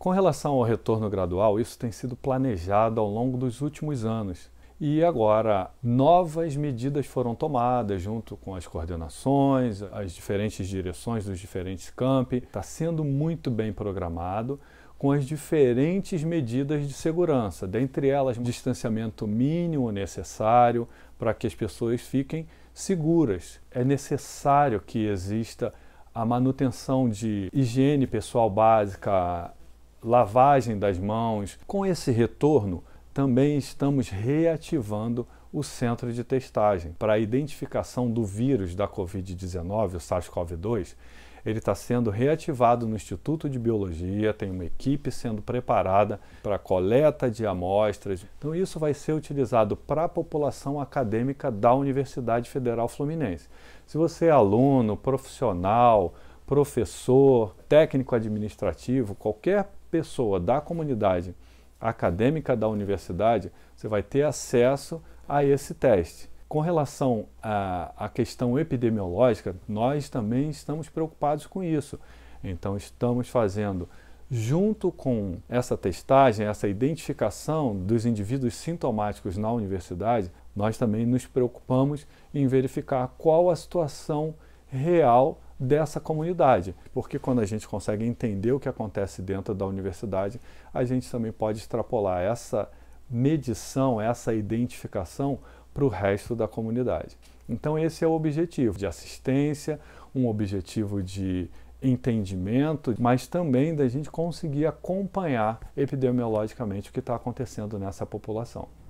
Com relação ao retorno gradual, isso tem sido planejado ao longo dos últimos anos. E agora, novas medidas foram tomadas junto com as coordenações, as diferentes direções dos diferentes campi. Está sendo muito bem programado com as diferentes medidas de segurança, dentre elas distanciamento mínimo necessário para que as pessoas fiquem seguras. É necessário que exista a manutenção de higiene pessoal básica lavagem das mãos. Com esse retorno, também estamos reativando o centro de testagem para a identificação do vírus da Covid-19, o SARS-CoV-2. Ele está sendo reativado no Instituto de Biologia, tem uma equipe sendo preparada para coleta de amostras. Então, isso vai ser utilizado para a população acadêmica da Universidade Federal Fluminense. Se você é aluno, profissional, professor, técnico administrativo, qualquer pessoa da comunidade acadêmica da universidade, você vai ter acesso a esse teste. Com relação à, questão epidemiológica, nós também estamos preocupados com isso. Então, estamos fazendo, junto com essa testagem, essa identificação dos indivíduos sintomáticos na universidade, nós também nos preocupamos em verificar qual a situação real dessa comunidade, porque quando a gente consegue entender o que acontece dentro da universidade, a gente também pode extrapolar essa medição, essa identificação para o resto da comunidade. Então, esse é o objetivo de assistência, um objetivo de entendimento, mas também da gente conseguir acompanhar epidemiologicamente o que está acontecendo nessa população.